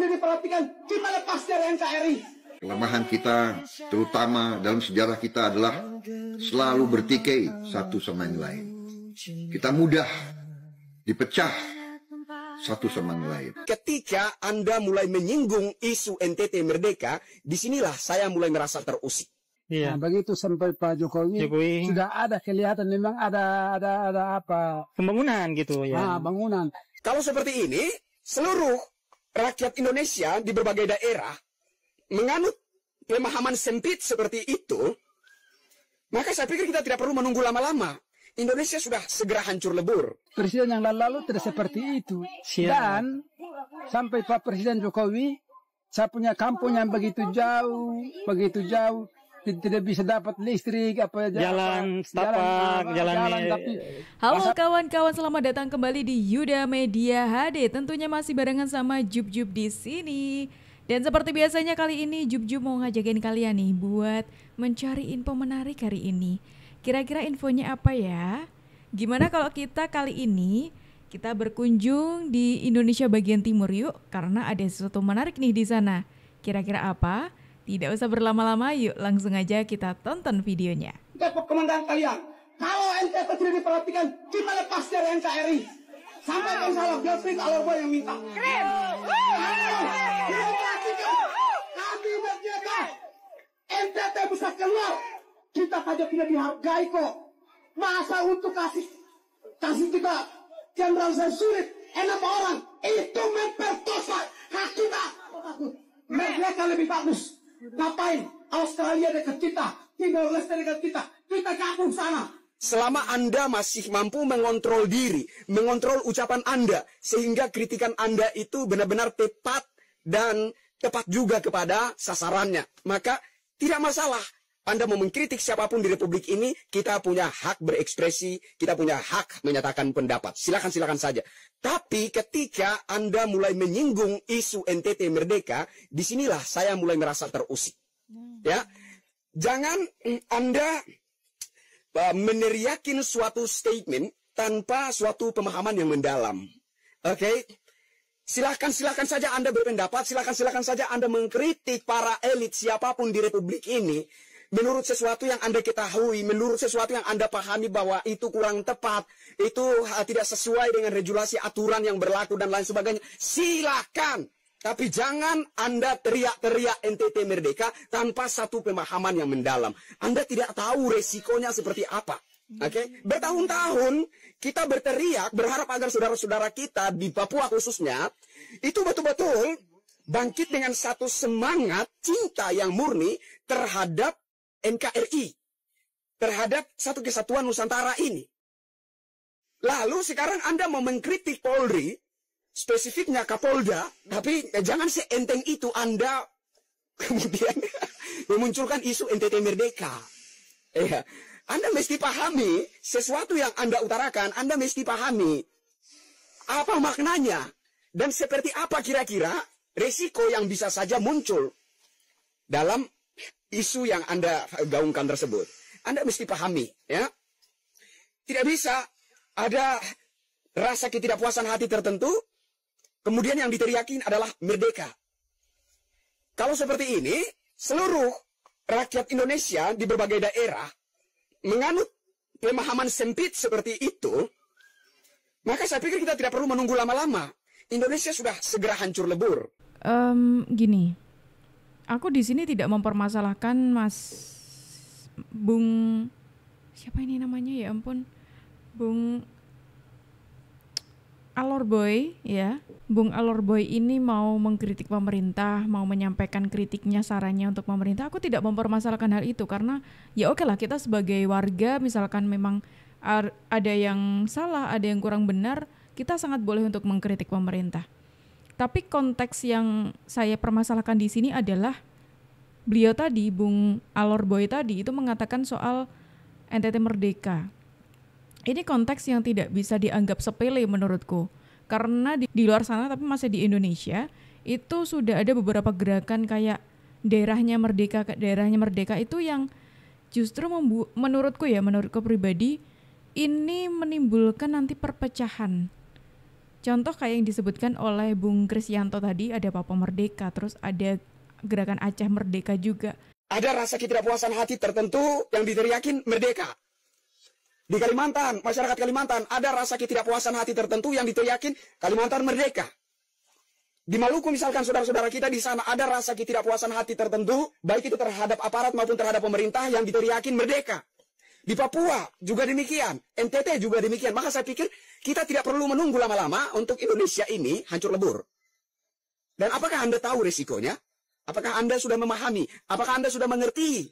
perlu diperhatikan, kita lepas dari NKRI. Kelemahan kita, terutama dalam sejarah kita adalah selalu bertikai satu sama yang lain. Kita mudah dipecah satu sama yang lain. Ketika Anda mulai menyinggung isu NTT Merdeka, disinilah saya mulai merasa terusik. Iya. Nah, begitu sampai Pak Jokowi, Jokowi sudah ada kelihatan memang ada ada ada apa pembangunan gitu ya. Ah, bangunan. Kalau seperti ini, seluruh rakyat Indonesia di berbagai daerah menganut pemahaman sempit seperti itu, maka saya pikir kita tidak perlu menunggu lama-lama. Indonesia sudah segera hancur lebur. Presiden yang lalu lalu tidak seperti itu. Dan sampai Pak Presiden Jokowi, saya punya kampung yang begitu jauh, begitu jauh tidak bisa dapat listrik apa jalan apa, setapak jalan, jalan, jalan tapi halo kawan-kawan selamat datang kembali di Yuda Media HD tentunya masih barengan sama Jub Jub di sini dan seperti biasanya kali ini Jub Jub mau ngajakin kalian nih buat mencari info menarik hari ini kira-kira infonya apa ya gimana kalau kita kali ini kita berkunjung di Indonesia bagian timur yuk karena ada sesuatu menarik nih di sana kira-kira apa tidak usah berlama-lama, yuk langsung aja kita tonton videonya. Depok Komandan kalian, kalau NTT tidak diperhatikan, kita lepas dari NKRI. Sampai kalau salah, Gelfried Alorbo yang minta. Keren! Kami berjata, NTT bisa keluar. Kita saja tidak dihargai kok. Masa untuk kasih kasih kita Jenderal sulit enam orang itu memperkosa hak kita. Mereka lebih bagus. Ngapain? Australia dekat kita, Timor Leste dekat kita, kita gabung sana. Selama Anda masih mampu mengontrol diri, mengontrol ucapan Anda, sehingga kritikan Anda itu benar-benar tepat dan tepat juga kepada sasarannya, maka tidak masalah anda mau mengkritik siapapun di republik ini, kita punya hak berekspresi, kita punya hak menyatakan pendapat. Silakan-silakan saja. Tapi ketika Anda mulai menyinggung isu NTT Merdeka, disinilah saya mulai merasa terusik. Hmm. Ya, jangan mm, Anda meneriakin suatu statement tanpa suatu pemahaman yang mendalam. Oke, okay? Silahkan, silahkan saja Anda berpendapat, silahkan, silahkan saja Anda mengkritik para elit siapapun di republik ini menurut sesuatu yang Anda ketahui, menurut sesuatu yang Anda pahami bahwa itu kurang tepat, itu eh, tidak sesuai dengan regulasi aturan yang berlaku dan lain sebagainya, silakan. Tapi jangan Anda teriak-teriak NTT Merdeka tanpa satu pemahaman yang mendalam. Anda tidak tahu resikonya seperti apa. Oke, okay? bertahun-tahun kita berteriak berharap agar saudara-saudara kita di Papua khususnya itu betul-betul bangkit dengan satu semangat cinta yang murni terhadap NKRI terhadap satu kesatuan Nusantara ini. Lalu sekarang Anda mau mengkritik Polri, spesifiknya Kapolda, tapi eh, jangan seenteng itu Anda kemudian memunculkan isu NTT Merdeka. Eh, Anda mesti pahami sesuatu yang Anda utarakan, Anda mesti pahami apa maknanya dan seperti apa kira-kira resiko yang bisa saja muncul dalam isu yang Anda gaungkan tersebut. Anda mesti pahami, ya. Tidak bisa ada rasa ketidakpuasan hati tertentu, kemudian yang diteriakin adalah merdeka. Kalau seperti ini, seluruh rakyat Indonesia di berbagai daerah menganut pemahaman sempit seperti itu, maka saya pikir kita tidak perlu menunggu lama-lama. Indonesia sudah segera hancur lebur. Um, gini, aku di sini tidak mempermasalahkan Mas Bung siapa ini namanya ya ampun Bung Alorboy ya. Bung Alorboy ini mau mengkritik pemerintah, mau menyampaikan kritiknya, sarannya untuk pemerintah. Aku tidak mempermasalahkan hal itu karena ya oke lah kita sebagai warga misalkan memang ada yang salah, ada yang kurang benar, kita sangat boleh untuk mengkritik pemerintah. Tapi konteks yang saya permasalahkan di sini adalah beliau tadi, Bung Alor Boy tadi itu mengatakan soal NTT Merdeka. Ini konteks yang tidak bisa dianggap sepele menurutku. Karena di, di luar sana tapi masih di Indonesia, itu sudah ada beberapa gerakan kayak daerahnya merdeka, daerahnya merdeka itu yang justru membu menurutku ya, menurutku pribadi ini menimbulkan nanti perpecahan Contoh kayak yang disebutkan oleh Bung Krisyanto tadi, ada Papa Merdeka, terus ada gerakan Aceh Merdeka juga. Ada rasa ketidakpuasan hati tertentu yang diteriakin Merdeka. Di Kalimantan, masyarakat Kalimantan, ada rasa ketidakpuasan hati tertentu yang diteriakin Kalimantan Merdeka. Di Maluku misalkan saudara-saudara kita di sana ada rasa ketidakpuasan hati tertentu, baik itu terhadap aparat maupun terhadap pemerintah yang diteriakin Merdeka. Di Papua juga demikian, NTT juga demikian. Maka saya pikir kita tidak perlu menunggu lama-lama untuk Indonesia ini hancur lebur. Dan apakah Anda tahu risikonya? Apakah Anda sudah memahami? Apakah Anda sudah mengerti?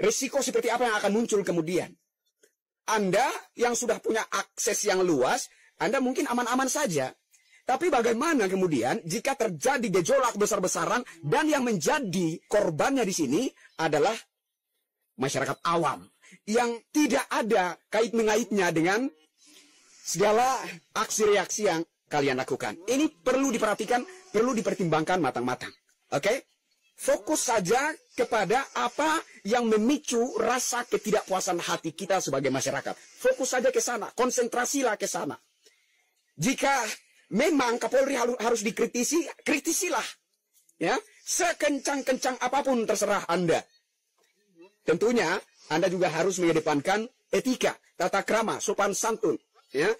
Risiko seperti apa yang akan muncul kemudian? Anda yang sudah punya akses yang luas, Anda mungkin aman-aman saja. Tapi bagaimana kemudian jika terjadi gejolak besar-besaran dan yang menjadi korbannya di sini adalah masyarakat awam yang tidak ada kait mengaitnya dengan segala aksi reaksi yang kalian lakukan. Ini perlu diperhatikan, perlu dipertimbangkan matang-matang. Oke? Okay? Fokus saja kepada apa yang memicu rasa ketidakpuasan hati kita sebagai masyarakat. Fokus saja ke sana, konsentrasilah ke sana. Jika memang Kapolri harus dikritisi, kritisilah. Ya, sekencang-kencang apapun terserah Anda. Tentunya Anda juga harus mengedepankan etika, tata krama, sopan santun, ya,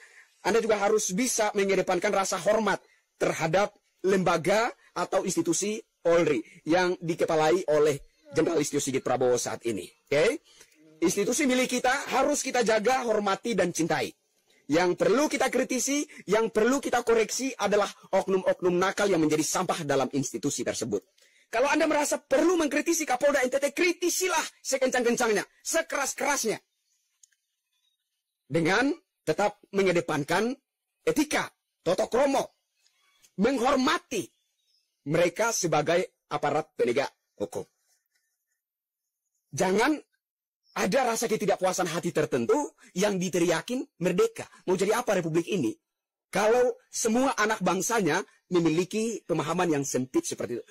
Anda juga harus bisa mengedepankan rasa hormat terhadap lembaga atau institusi Polri yang dikepalai oleh Jenderal Listio Sigit Prabowo saat ini. Oke? Okay? Institusi milik kita harus kita jaga, hormati, dan cintai. Yang perlu kita kritisi, yang perlu kita koreksi adalah oknum-oknum nakal yang menjadi sampah dalam institusi tersebut. Kalau Anda merasa perlu mengkritisi Kapolda NTT, kritisilah sekencang-kencangnya, sekeras-kerasnya. Dengan tetap mengedepankan etika, totokromo, menghormati mereka sebagai aparat penegak hukum. Jangan ada rasa ketidakpuasan hati tertentu yang diteriakin merdeka. Mau jadi apa republik ini? Kalau semua anak bangsanya memiliki pemahaman yang sempit seperti itu.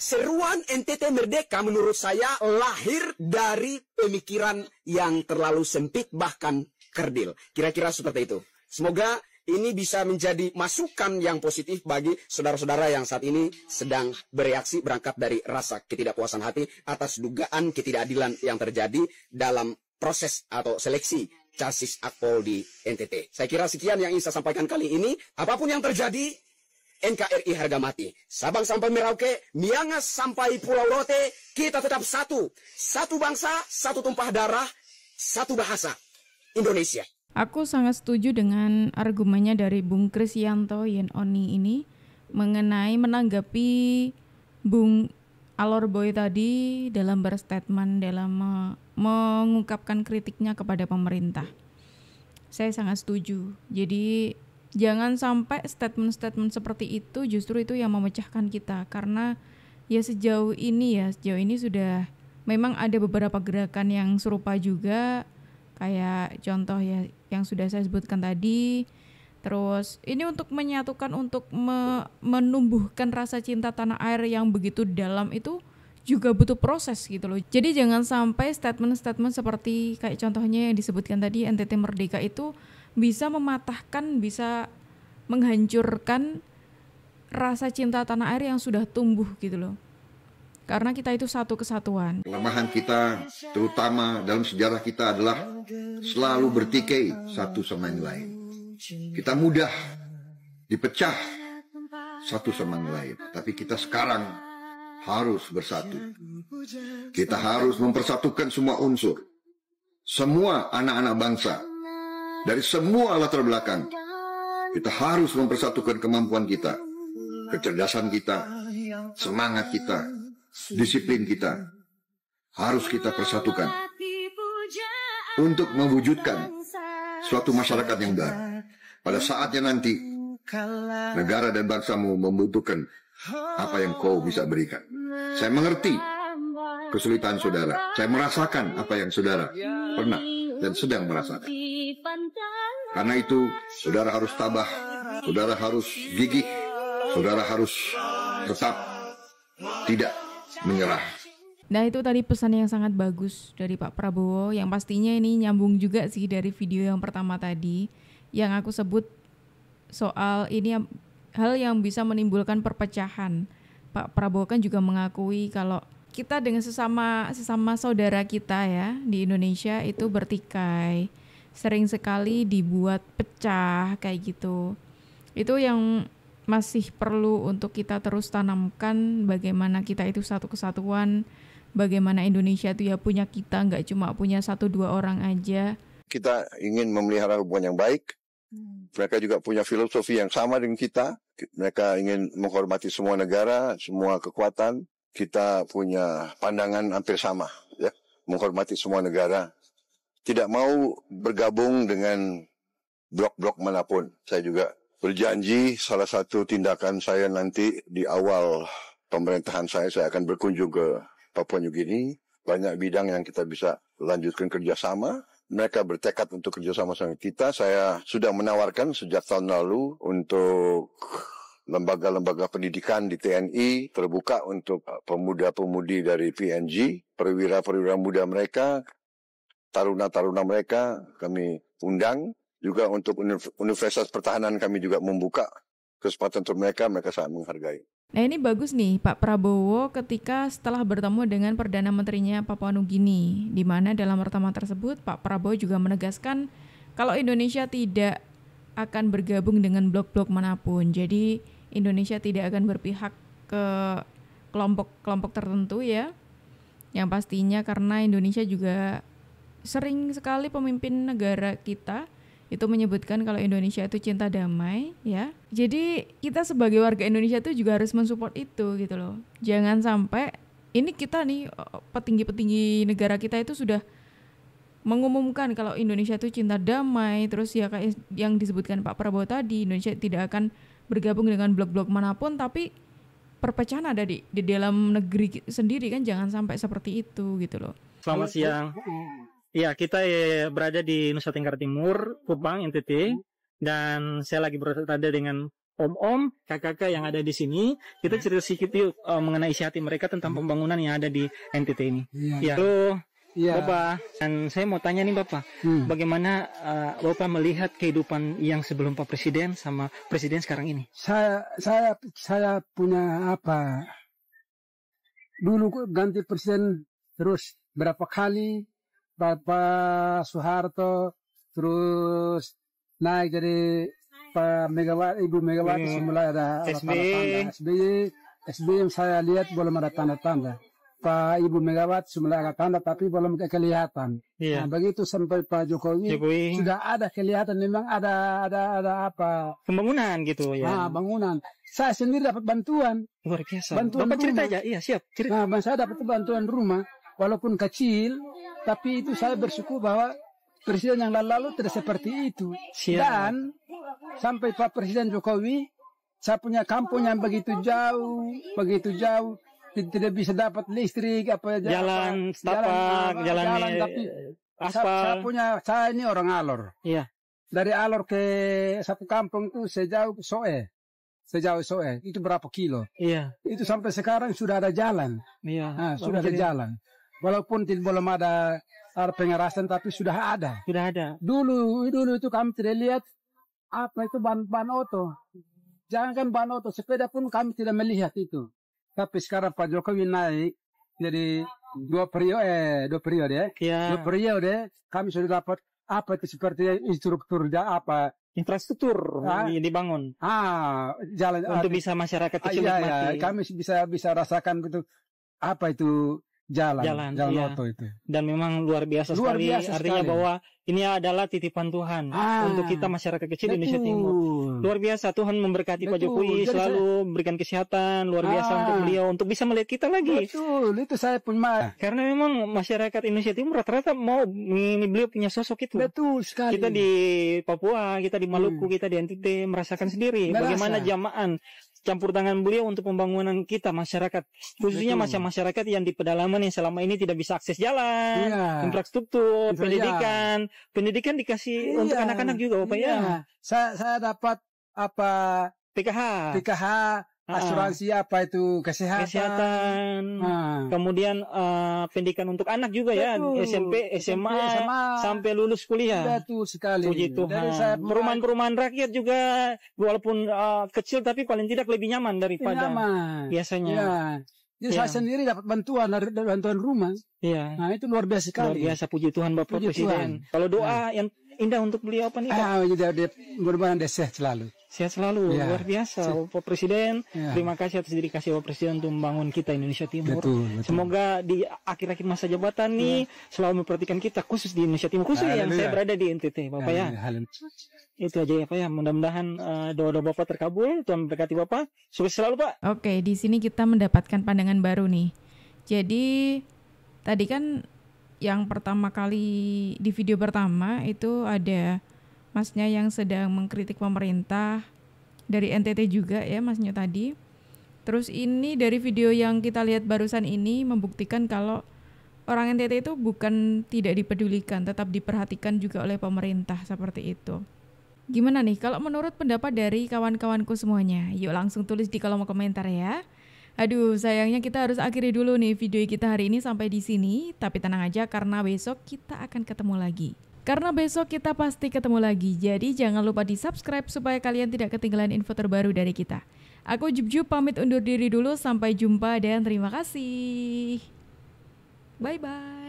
Seruan NTT Merdeka menurut saya lahir dari pemikiran yang terlalu sempit bahkan kerdil. Kira-kira seperti itu. Semoga ini bisa menjadi masukan yang positif bagi saudara-saudara yang saat ini sedang bereaksi berangkat dari rasa ketidakpuasan hati atas dugaan ketidakadilan yang terjadi dalam proses atau seleksi casis akpol di NTT. Saya kira sekian yang ingin saya sampaikan kali ini. Apapun yang terjadi, NKRI harga mati. Sabang sampai Merauke, Miangas sampai Pulau Rote, kita tetap satu. Satu bangsa, satu tumpah darah, satu bahasa. Indonesia. Aku sangat setuju dengan argumennya dari Bung Krisyanto Yen Oni ini mengenai menanggapi Bung Alor Boy tadi dalam berstatement dalam mengungkapkan kritiknya kepada pemerintah. Saya sangat setuju. Jadi jangan sampai statement-statement seperti itu justru itu yang memecahkan kita karena ya sejauh ini ya sejauh ini sudah memang ada beberapa gerakan yang serupa juga kayak contoh ya yang sudah saya sebutkan tadi terus ini untuk menyatukan untuk me menumbuhkan rasa cinta tanah air yang begitu dalam itu juga butuh proses gitu loh jadi jangan sampai statement-statement seperti kayak contohnya yang disebutkan tadi NTT Merdeka itu bisa mematahkan bisa menghancurkan rasa cinta tanah air yang sudah tumbuh gitu loh karena kita itu satu kesatuan. Kelemahan kita terutama dalam sejarah kita adalah selalu bertikai satu sama yang lain. Kita mudah dipecah satu sama yang lain, tapi kita sekarang harus bersatu. Kita harus mempersatukan semua unsur, semua anak-anak bangsa dari semua latar belakang. Kita harus mempersatukan kemampuan kita, kecerdasan kita, semangat kita, disiplin kita harus kita persatukan untuk mewujudkan suatu masyarakat yang baru. Pada saatnya nanti, negara dan bangsamu membutuhkan apa yang kau bisa berikan. Saya mengerti kesulitan saudara. Saya merasakan apa yang saudara pernah dan sedang merasakan. Karena itu, saudara harus tabah, saudara harus gigih, saudara harus tetap tidak menyerah. Nah itu tadi pesan yang sangat bagus dari Pak Prabowo yang pastinya ini nyambung juga sih dari video yang pertama tadi yang aku sebut soal ini hal yang bisa menimbulkan perpecahan. Pak Prabowo kan juga mengakui kalau kita dengan sesama sesama saudara kita ya di Indonesia itu bertikai sering sekali dibuat pecah kayak gitu itu yang masih perlu untuk kita terus tanamkan bagaimana kita itu satu kesatuan, bagaimana Indonesia itu ya punya kita, nggak cuma punya satu dua orang aja. Kita ingin memelihara hubungan yang baik. Hmm. Mereka juga punya filosofi yang sama dengan kita. Mereka ingin menghormati semua negara, semua kekuatan. Kita punya pandangan hampir sama, ya, menghormati semua negara. Tidak mau bergabung dengan blok-blok manapun. Saya juga berjanji salah satu tindakan saya nanti di awal pemerintahan saya saya akan berkunjung ke Papua New Guinea. Banyak bidang yang kita bisa lanjutkan kerjasama. Mereka bertekad untuk kerjasama sama kita. Saya sudah menawarkan sejak tahun lalu untuk lembaga-lembaga pendidikan di TNI terbuka untuk pemuda-pemudi dari PNG, perwira-perwira muda mereka, taruna-taruna mereka kami undang juga untuk Universitas Pertahanan kami juga membuka kesempatan untuk mereka, mereka sangat menghargai. Nah ini bagus nih Pak Prabowo ketika setelah bertemu dengan Perdana Menterinya Papua Nugini, di mana dalam pertemuan tersebut Pak Prabowo juga menegaskan kalau Indonesia tidak akan bergabung dengan blok-blok manapun. Jadi Indonesia tidak akan berpihak ke kelompok-kelompok tertentu ya, yang pastinya karena Indonesia juga sering sekali pemimpin negara kita itu menyebutkan kalau Indonesia itu cinta damai ya. Jadi kita sebagai warga Indonesia itu juga harus mensupport itu gitu loh. Jangan sampai ini kita nih petinggi-petinggi negara kita itu sudah mengumumkan kalau Indonesia itu cinta damai terus ya kayak yang disebutkan Pak Prabowo tadi Indonesia tidak akan bergabung dengan blok-blok manapun tapi perpecahan ada di di dalam negeri sendiri kan jangan sampai seperti itu gitu loh. Selamat siang. Iya, kita ya, berada di Nusa Tenggara Timur, Kupang, NTT. Hmm. Dan saya lagi berada dengan om-om, kakak-kakak yang ada di sini. Kita hmm. cerita sedikit yuk uh, mengenai isi hati mereka tentang hmm. pembangunan yang ada di NTT ini. Iya. Ya. ya. Bapak, dan saya mau tanya nih Bapak, hmm. bagaimana uh, Bapak melihat kehidupan yang sebelum Pak Presiden sama Presiden sekarang ini? Saya, saya, saya punya apa? Dulu ganti Presiden terus berapa kali Bapak Soeharto terus naik jadi Pak Megawati Ibu Megawati hmm. semula ada SBY SBY yang saya lihat belum ada tanda-tanda Pak Ibu Megawati semula ada tanda tapi belum kelihatan. Yeah. Nah, begitu sampai Pak Jokowi, Jokowi sudah ada kelihatan memang ada ada ada apa pembangunan gitu ya. Nah, bangunan. Saya sendiri dapat bantuan. Luar biasa. Bantuan Bapak cerita aja. Iya, siap. Cerita. Nah, saya dapat bantuan rumah walaupun kecil, tapi itu saya bersyukur bahwa presiden yang lalu lalu tidak seperti itu. Siap. Dan sampai Pak Presiden Jokowi, saya punya kampung yang begitu jauh, begitu jauh, tidak bisa dapat listrik apa jalan, jalan jalan, jalan, jalan tapi Saya, saya punya saya ini orang Alor. Iya. Dari Alor ke satu kampung itu sejauh Soe. Sejauh Soe itu berapa kilo? Iya. Itu sampai sekarang sudah ada jalan. Iya. Nah, sudah ada jalan. Walaupun belum ada pengerasan tapi sudah ada. Sudah ada. Dulu dulu itu kami tidak lihat apa itu ban-ban oto. Jangankan ban oto, sepeda pun kami tidak melihat itu. Tapi sekarang Pak Jokowi naik jadi dua periode, eh, dua periode ya. Dua periode kami sudah dapat apa itu seperti instruktur apa infrastruktur ah, dibangun. Ah, jalan untuk ah, bisa masyarakat kecil ah, iya, iya, kami bisa bisa rasakan itu apa itu jalan jalan, jalan iya. Loto itu. Dan memang luar biasa luar sekali biasa artinya sekali. bahwa ini adalah titipan Tuhan ah, untuk kita masyarakat kecil betul. Indonesia Timur. Luar biasa Tuhan memberkati betul. Pak Jokowi Jadi selalu saya, berikan kesehatan luar biasa ah, untuk beliau untuk bisa melihat kita lagi. Betul, itu saya punya. Ah. Karena memang masyarakat Indonesia Timur rata-rata mau ini beliau punya sosok itu. Betul sekali. Kita di Papua, kita di Maluku, hmm. kita di NTT merasakan sendiri Merasa. bagaimana jamaan campur tangan beliau untuk pembangunan kita masyarakat khususnya masyarakat masyarakat yang di pedalaman yang selama ini tidak bisa akses jalan iya. infrastruktur Itu pendidikan iya. pendidikan dikasih iya. untuk anak-anak juga bapak ya. iya. ya saya saya dapat apa PKH PKH asuransi apa itu kesehatan, kesehatan. Uh. kemudian uh, pendidikan untuk anak juga ya. Betul. ya SMP SMA, SMA sampai lulus kuliah Betul sekali puji Tuhan perumahan-perumahan rakyat juga walaupun uh, kecil tapi paling tidak lebih nyaman daripada nyaman. biasanya ya. Jadi ya. saya sendiri dapat bantuan dari bantuan rumah. Iya. Nah itu luar biasa sekali. Luar biasa puji Tuhan Bapak puji Presiden. Tuhan. Kalau doa nah. yang indah untuk beliau apa nih? Ah, jadi berbahan desa selalu. Sehat selalu, ya. luar biasa Se Bapak Presiden. Ya. Terima kasih atas dedikasi Bapak Presiden untuk membangun kita Indonesia Timur. Betul, betul. Semoga di akhir-akhir masa jabatan nih ya. selalu memperhatikan kita khusus di Indonesia Timur, khusus yang saya berada di NTT, Bapak ya. Itu aja ya Pak ya. Mudah-mudahan uh, doa-doa Bapak terkabul, Tuhan berkati Bapak. Sukses selalu Pak. Oke, di sini kita mendapatkan pandangan baru nih. Jadi tadi kan yang pertama kali di video pertama itu ada masnya yang sedang mengkritik pemerintah dari NTT juga ya masnya tadi. Terus ini dari video yang kita lihat barusan ini membuktikan kalau orang NTT itu bukan tidak dipedulikan, tetap diperhatikan juga oleh pemerintah seperti itu. Gimana nih kalau menurut pendapat dari kawan-kawanku semuanya? Yuk langsung tulis di kolom komentar ya. Aduh, sayangnya kita harus akhiri dulu nih video kita hari ini sampai di sini, tapi tenang aja karena besok kita akan ketemu lagi. Karena besok kita pasti ketemu lagi, jadi jangan lupa di subscribe supaya kalian tidak ketinggalan info terbaru dari kita. Aku Jub Jub pamit undur diri dulu, sampai jumpa dan terima kasih. Bye-bye.